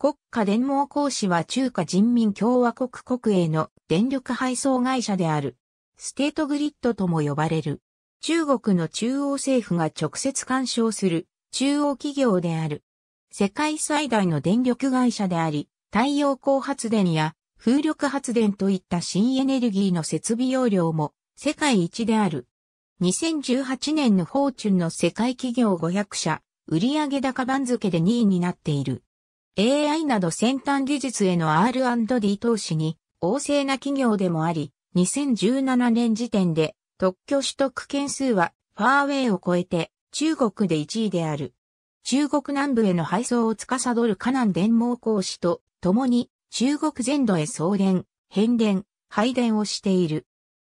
国家電網公司は中華人民共和国国営の電力配送会社である。ステートグリッドとも呼ばれる。中国の中央政府が直接干渉する中央企業である。世界最大の電力会社であり、太陽光発電や風力発電といった新エネルギーの設備容量も世界一である。2018年のフォーチュンの世界企業500社、売上高番付で2位になっている。AI など先端技術への R&D 投資に旺盛な企業でもあり、2017年時点で特許取得件数はファーウェイを超えて中国で1位である。中国南部への配送を司るカナン電網工師と共に中国全土へ送電、変電、配電をしている。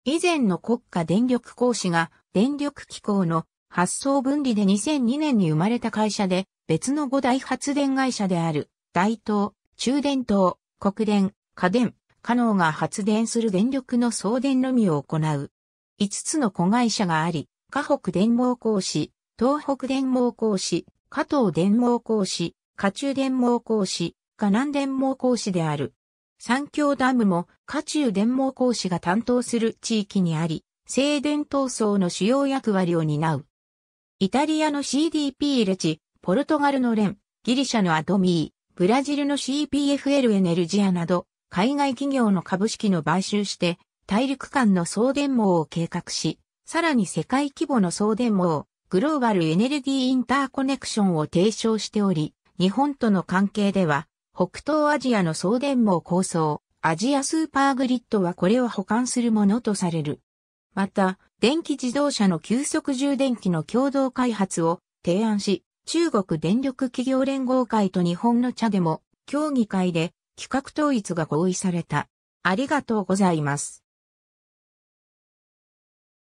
以前の国家電力工師が電力機構の発送分離で2002年に生まれた会社で別の5大発電会社である、大東、中電東、国電、家電、カノーが発電する電力の送電のみを行う。5つの子会社があり、河北電網工士、東北電網工士、加東電網工士、下中電網工士、河南電網工士である。三峡ダムも下中電網工士が担当する地域にあり、静電闘争の主要役割を担う。イタリアの CDP レチ、ポルトガルのレン、ギリシャのアトミー、ブラジルの CPFL エネルジアなど、海外企業の株式の買収して、大陸間の送電網を計画し、さらに世界規模の送電網、グローバルエネルギーインターコネクションを提唱しており、日本との関係では、北東アジアの送電網構想、アジアスーパーグリッドはこれを保管するものとされる。また、電気自動車の急速充電器の共同開発を提案し、中国電力企業連合会と日本の茶でも、協議会で企画統一が合意された。ありがとうございます。